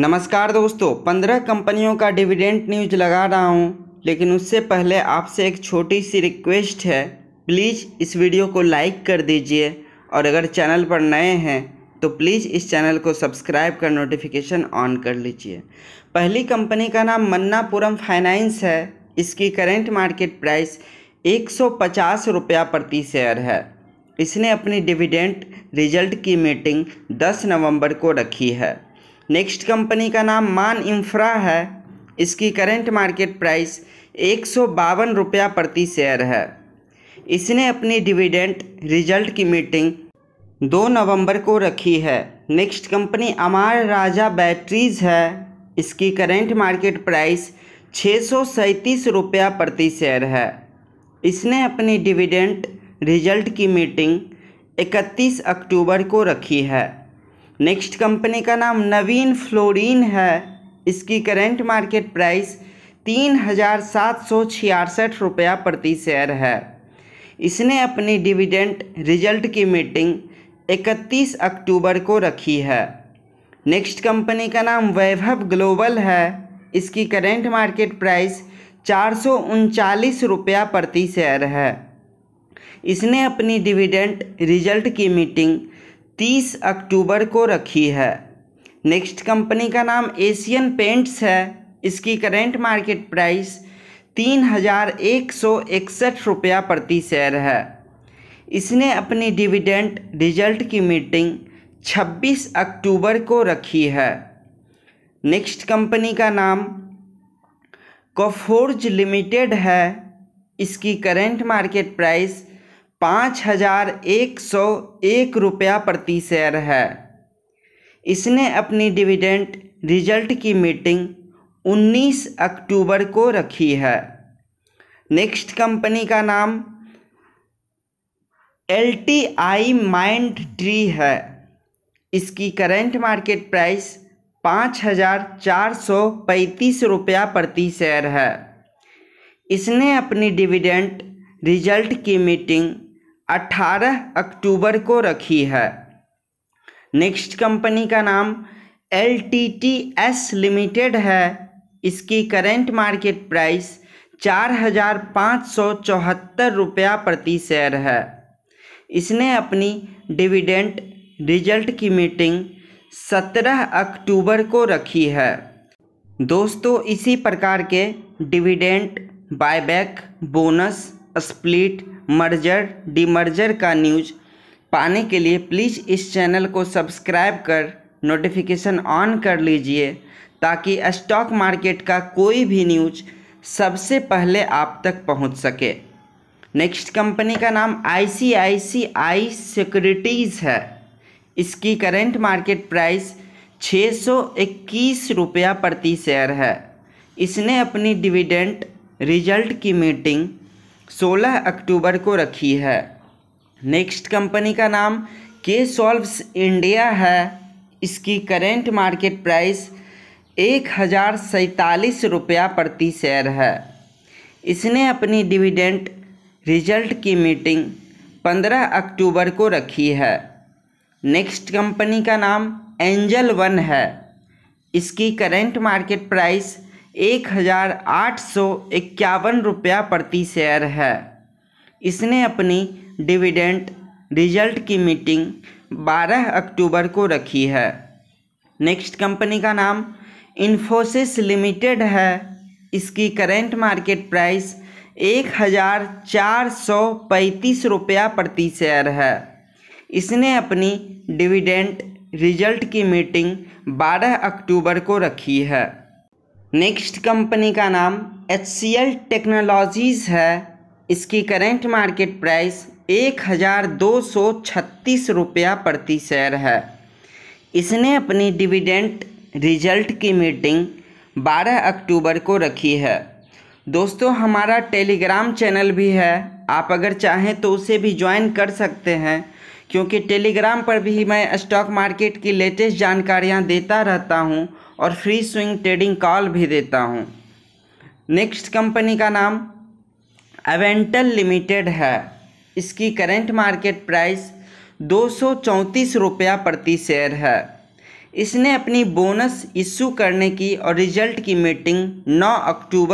नमस्कार दोस्तों पंद्रह कंपनियों का डिविडेंट न्यूज लगा रहा हूँ लेकिन उससे पहले आपसे एक छोटी सी रिक्वेस्ट है प्लीज़ इस वीडियो को लाइक कर दीजिए और अगर चैनल पर नए हैं तो प्लीज़ इस चैनल को सब्सक्राइब कर नोटिफिकेशन ऑन कर लीजिए पहली कंपनी का नाम मन्नापुरम फाइनेंस है इसकी करेंट मार्केट प्राइस एक सौ रुपया प्रति शेयर है इसने अपनी डिविडेंट रिजल्ट की मीटिंग 10 नवंबर को रखी है नेक्स्ट कंपनी का नाम मान इंफ्रा है इसकी करंट मार्केट प्राइस एक सौ बावन रुपया प्रति शेयर है इसने अपनी डिविडेंट रिजल्ट की मीटिंग दो नवंबर को रखी है next company Amara Raja batteries है इसकी करेंट मार्केट प्राइस छः सौ सैंतीस रुपया प्रति शेयर है इसने अपनी डिविडेंट रिजल्ट की मीटिंग 31 अक्टूबर को रखी है नेक्स्ट कंपनी का नाम नवीन फ्लोरीन है इसकी करेंट मार्केट प्राइस तीन हज़ार सात सौ छियासठ रुपया प्रति शेयर है इसने अपनी डिविडेंट रिजल्ट की मीटिंग 31 अक्टूबर को रखी है नेक्स्ट कंपनी का नाम वैभव ग्लोबल है इसकी करेंट मार्केट प्राइस चार सौ उनचालीस रुपया प्रति शेयर है इसने अपनी डिविडेंट रिजल्ट की मीटिंग तीस अक्टूबर को रखी है नेक्स्ट कंपनी का नाम एशियन पेंट्स है इसकी करेंट मार्केट प्राइस तीन हज़ार एक सौ इकसठ रुपया प्रति शेयर है इसने अपनी डिविडेंट रिजल्ट की मीटिंग 26 अक्टूबर को रखी है नेक्स्ट कंपनी का नाम कोफोर्ज लिमिटेड है इसकी करेंट मार्केट प्राइस पाँच हजार एक सौ एक रुपया प्रति शेयर है इसने अपनी डिविडेंट रिजल्ट की मीटिंग 19 अक्टूबर को रखी है नेक्स्ट कंपनी का नाम L T I Mindtree है इसकी करेंट मार्केट प्राइस पाँच हजार चार सौ पैंतीस रुपया प्रति शेयर है इसने अपनी डिविडेंट रिजल्ट की मीटिंग अठारह अक्टूबर को रखी है नेक्स्ट कंपनी का नाम L T T S limited है इसकी करेंट मार्केट प्राइस चार हज़ार पाँच सौ चौहत्तर रुपया प्रति शेयर है इसने अपनी डिविडेंट रिजल्ट की मीटिंग सत्रह अक्टूबर को रखी है दोस्तों इसी प्रकार के dividend buyback bonus split merger demerger का न्यूज पाने के लिए प्लीज़ इस चैनल को सब्सक्राइब कर नोटिफिकेशन ऑन कर लीजिए ताकि स्टॉक मार्केट का कोई भी न्यूज सबसे पहले आप तक पहुंच सके नेक्स्ट कंपनी का नाम आईसीआईसीआई सिक्योरिटीज़ है इसकी करेंट मार्केट प्राइस छः सौ इक्कीस रुपया प्रति शेयर है इसने अपनी डिविडेंट रिजल्ट की मीटिंग सोलह अक्टूबर को रखी है नेक्स्ट कंपनी का नाम के सॉल्व्स इंडिया है इसकी करेंट मार्केट प्राइस एक हज़ार सैंतालीस रुपया प्रति शेयर है इसने अपनी डिविडेंट रिजल्ट की मीटिंग 15 अक्टूबर को रखी है नेक्स्ट कंपनी का नाम एंजल वन है इसकी करेंट मार्केट प्राइस एक हज़ार आठ सौ इक्यावन रुपया प्रति शेयर है इसने अपनी डिविडेंट रिजल्ट की मीटिंग 12 अक्टूबर को रखी है नेक्स्ट कंपनी का नाम इन्फोसिस लिमिटेड है इसकी करेंट मार्केट प्राइस एक हज़ार चार सौ पैंतीस रुपया प्रति शेयर है इसने अपनी डिविडेंट रिजल्ट की मीटिंग 12 अक्टूबर को रखी है नेक्स्ट कंपनी का नाम एच सी एल टेक्नोलॉजीज़ है इसकी करेंट मार्केट प्राइस एक हज़ार दो सौ छत्तीस रुपया प्रति शेयर है इसने अपनी डिविडेंट रिजल्ट की मीटिंग 12 अक्टूबर को रखी है दोस्तों हमारा टेलीग्राम चैनल भी है आप अगर चाहें तो उसे भी ज्वाइन कर सकते हैं क्योंकि टेलीग्राम पर भी मैं स्टॉक मार्केट की लेटेस्ट जानकारियाँ देता रहता हूँ और फ्री स्विंग ट्रेडिंग कॉल भी देता हूँ नेक्स्ट कंपनी का नाम एवेंटल लिमिटेड है इसकी करेंट मार्केट प्राइस दो सौ चौंतीस रुपया प्रति शेयर है इसने अपनी बोनस इशू करने की और रिजल्ट की मीटिंग 9 अक्टूबर